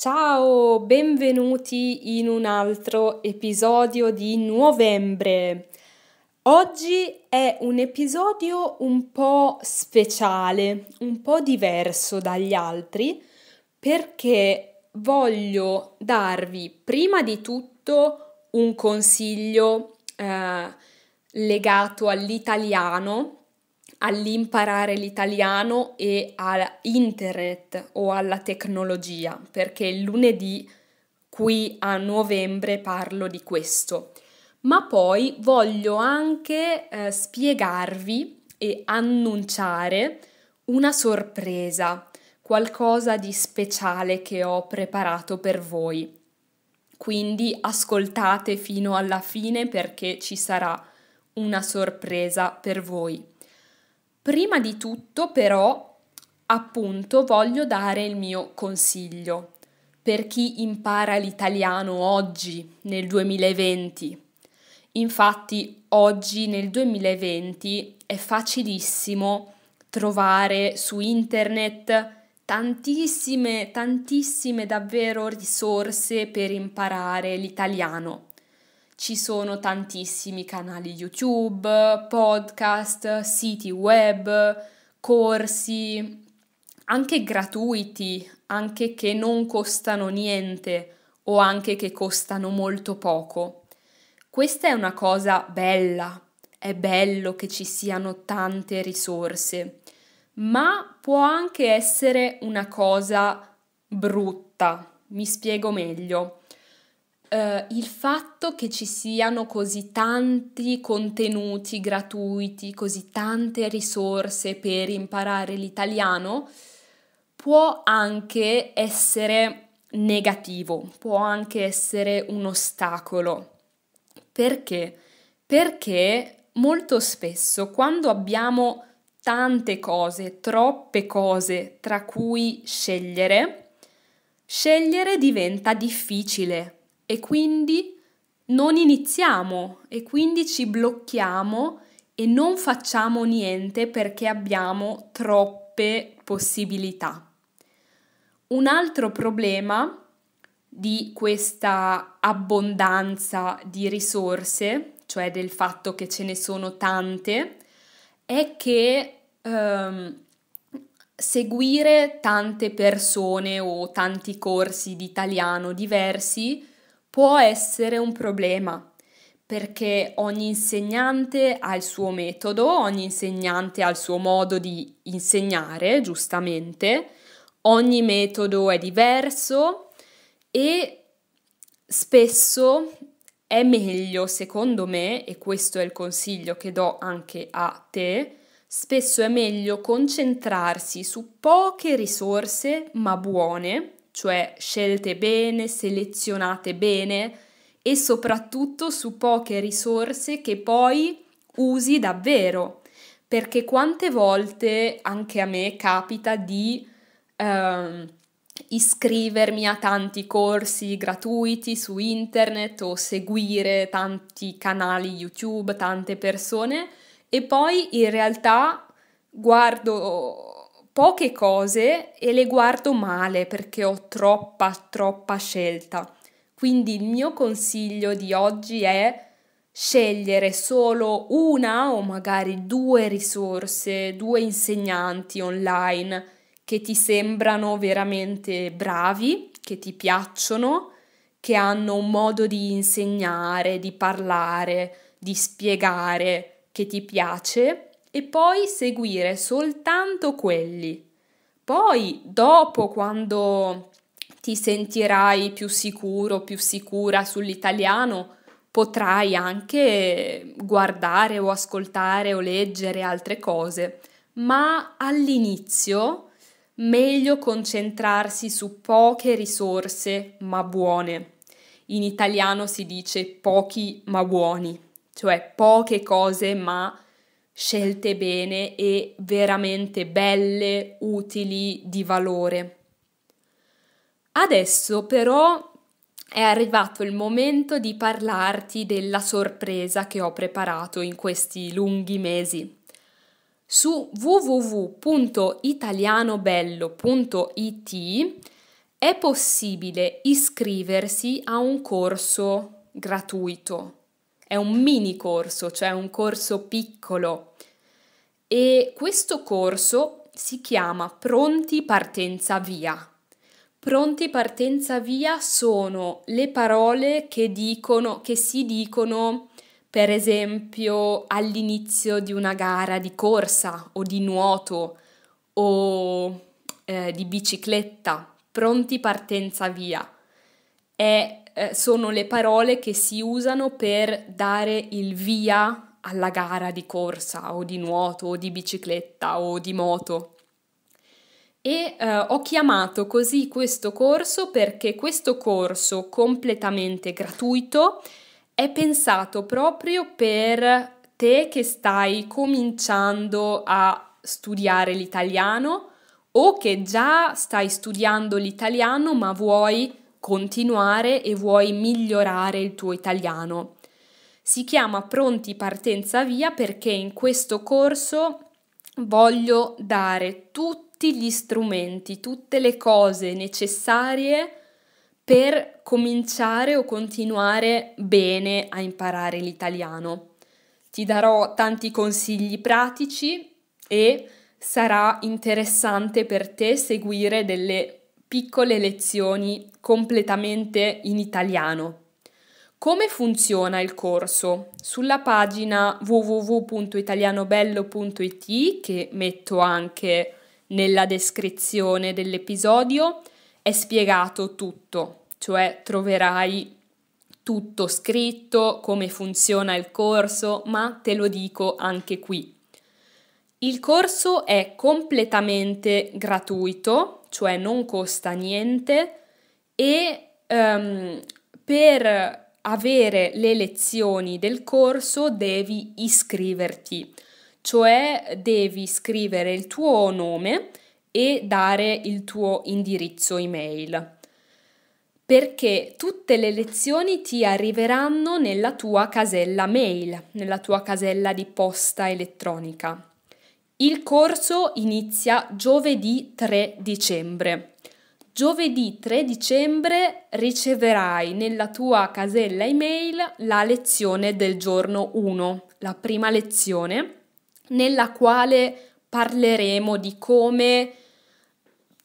Ciao, benvenuti in un altro episodio di Novembre. Oggi è un episodio un po' speciale, un po' diverso dagli altri, perché voglio darvi prima di tutto un consiglio eh, legato all'italiano all'imparare l'italiano e a internet o alla tecnologia, perché il lunedì qui a novembre parlo di questo. Ma poi voglio anche eh, spiegarvi e annunciare una sorpresa, qualcosa di speciale che ho preparato per voi. Quindi ascoltate fino alla fine perché ci sarà una sorpresa per voi. Prima di tutto però, appunto, voglio dare il mio consiglio per chi impara l'italiano oggi, nel 2020. Infatti, oggi nel 2020 è facilissimo trovare su internet tantissime, tantissime davvero risorse per imparare l'italiano. Ci sono tantissimi canali YouTube, podcast, siti web, corsi, anche gratuiti, anche che non costano niente o anche che costano molto poco. Questa è una cosa bella, è bello che ci siano tante risorse, ma può anche essere una cosa brutta. Mi spiego meglio. Uh, il fatto che ci siano così tanti contenuti gratuiti, così tante risorse per imparare l'italiano può anche essere negativo, può anche essere un ostacolo. Perché? Perché molto spesso quando abbiamo tante cose, troppe cose tra cui scegliere, scegliere diventa difficile e quindi non iniziamo e quindi ci blocchiamo e non facciamo niente perché abbiamo troppe possibilità. Un altro problema di questa abbondanza di risorse, cioè del fatto che ce ne sono tante, è che ehm, seguire tante persone o tanti corsi di italiano diversi può essere un problema perché ogni insegnante ha il suo metodo, ogni insegnante ha il suo modo di insegnare, giustamente, ogni metodo è diverso e spesso è meglio, secondo me, e questo è il consiglio che do anche a te, spesso è meglio concentrarsi su poche risorse ma buone cioè scelte bene, selezionate bene e soprattutto su poche risorse che poi usi davvero. Perché quante volte anche a me capita di ehm, iscrivermi a tanti corsi gratuiti su internet o seguire tanti canali YouTube, tante persone e poi in realtà guardo poche cose e le guardo male perché ho troppa, troppa scelta. Quindi il mio consiglio di oggi è scegliere solo una o magari due risorse, due insegnanti online che ti sembrano veramente bravi, che ti piacciono, che hanno un modo di insegnare, di parlare, di spiegare che ti piace e poi seguire soltanto quelli. Poi, dopo, quando ti sentirai più sicuro, più sicura sull'italiano, potrai anche guardare o ascoltare o leggere altre cose, ma all'inizio meglio concentrarsi su poche risorse ma buone. In italiano si dice pochi ma buoni, cioè poche cose ma buone scelte bene e veramente belle, utili, di valore. Adesso però è arrivato il momento di parlarti della sorpresa che ho preparato in questi lunghi mesi. Su www.italianobello.it è possibile iscriversi a un corso gratuito. È un mini corso, cioè un corso piccolo e questo corso si chiama Pronti partenza via. Pronti partenza via sono le parole che dicono che si dicono per esempio all'inizio di una gara di corsa o di nuoto o eh, di bicicletta, pronti partenza via. È, eh, sono le parole che si usano per dare il via alla gara di corsa o di nuoto o di bicicletta o di moto. E eh, ho chiamato così questo corso perché questo corso completamente gratuito è pensato proprio per te che stai cominciando a studiare l'italiano o che già stai studiando l'italiano ma vuoi continuare e vuoi migliorare il tuo italiano. Si chiama Pronti Partenza Via perché in questo corso voglio dare tutti gli strumenti, tutte le cose necessarie per cominciare o continuare bene a imparare l'italiano. Ti darò tanti consigli pratici e sarà interessante per te seguire delle piccole lezioni completamente in italiano. Come funziona il corso? Sulla pagina www.italianobello.it, che metto anche nella descrizione dell'episodio, è spiegato tutto, cioè troverai tutto scritto, come funziona il corso, ma te lo dico anche qui. Il corso è completamente gratuito, cioè non costa niente e um, per avere le lezioni del corso devi iscriverti, cioè devi scrivere il tuo nome e dare il tuo indirizzo email. Perché tutte le lezioni ti arriveranno nella tua casella mail, nella tua casella di posta elettronica. Il corso inizia giovedì 3 dicembre. Giovedì 3 dicembre riceverai nella tua casella email la lezione del giorno 1, la prima lezione, nella quale parleremo di come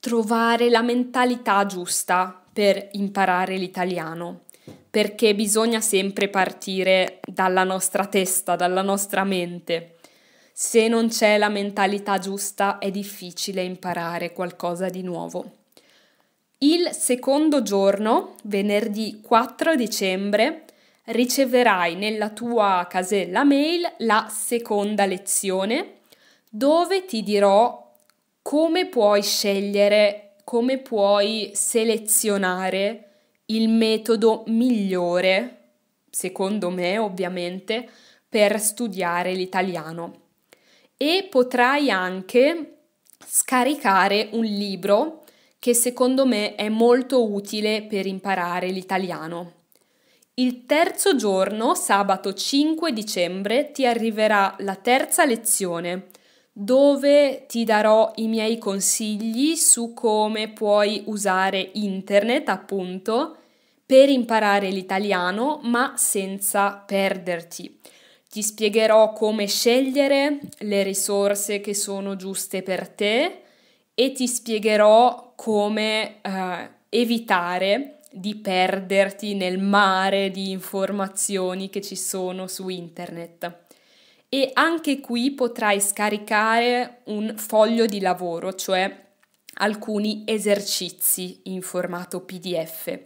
trovare la mentalità giusta per imparare l'italiano, perché bisogna sempre partire dalla nostra testa, dalla nostra mente. Se non c'è la mentalità giusta è difficile imparare qualcosa di nuovo. Il secondo giorno, venerdì 4 dicembre, riceverai nella tua casella mail la seconda lezione dove ti dirò come puoi scegliere, come puoi selezionare il metodo migliore, secondo me ovviamente, per studiare l'italiano. E potrai anche scaricare un libro che secondo me è molto utile per imparare l'italiano. Il terzo giorno, sabato 5 dicembre, ti arriverà la terza lezione dove ti darò i miei consigli su come puoi usare internet, appunto, per imparare l'italiano, ma senza perderti. Ti spiegherò come scegliere le risorse che sono giuste per te e ti spiegherò come eh, evitare di perderti nel mare di informazioni che ci sono su internet. E anche qui potrai scaricare un foglio di lavoro, cioè alcuni esercizi in formato PDF.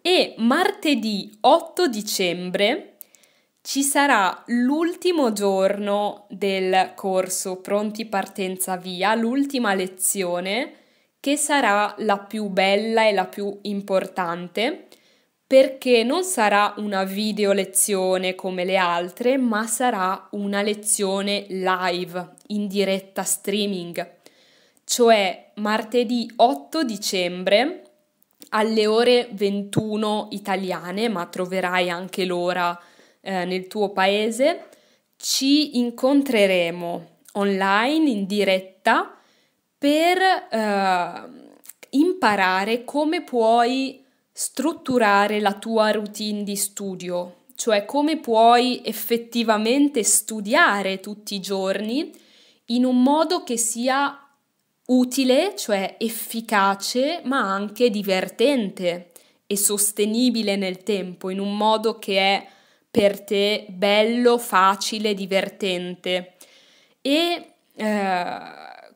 E martedì 8 dicembre ci sarà l'ultimo giorno del corso Pronti Partenza Via, l'ultima lezione che sarà la più bella e la più importante perché non sarà una video lezione come le altre, ma sarà una lezione live, in diretta streaming, cioè martedì 8 dicembre alle ore 21 italiane, ma troverai anche l'ora eh, nel tuo paese, ci incontreremo online in diretta per eh, imparare come puoi strutturare la tua routine di studio, cioè come puoi effettivamente studiare tutti i giorni in un modo che sia utile, cioè efficace, ma anche divertente e sostenibile nel tempo, in un modo che è per te bello, facile, divertente. E eh,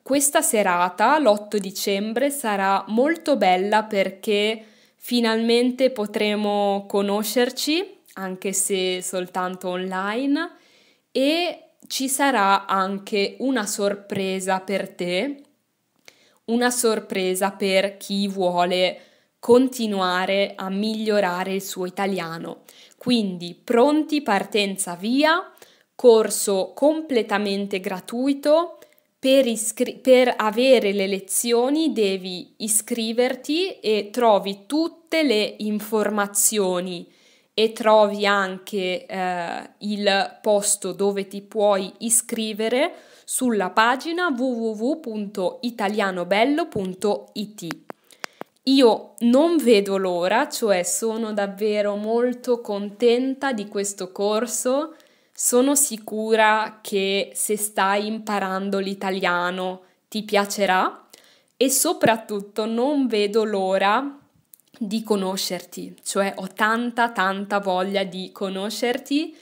questa serata, l'8 dicembre, sarà molto bella perché finalmente potremo conoscerci, anche se soltanto online, e ci sarà anche una sorpresa per te, una sorpresa per chi vuole continuare a migliorare il suo italiano. Quindi pronti partenza via, corso completamente gratuito. Per, iscri- per avere le lezioni devi iscriverti e trovi tutte le informazioni e trovi anche eh, il posto dove ti puoi iscrivere sulla pagina www.italianobello.it. Io non vedo l'ora, cioè sono davvero molto contenta di questo corso. Sono sicura che se stai imparando l'italiano ti piacerà e soprattutto non vedo l'ora di conoscerti, cioè ho tanta tanta voglia di conoscerti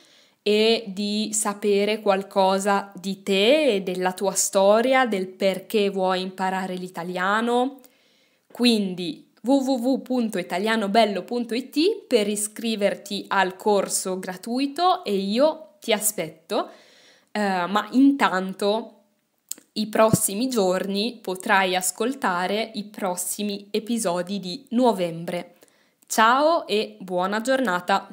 e di sapere qualcosa di te e della tua storia, del perché vuoi imparare l'italiano quindi www.italianobello.it per iscriverti al corso gratuito e io ti aspetto, eh, ma intanto i prossimi giorni potrai ascoltare i prossimi episodi di novembre. Ciao e buona giornata!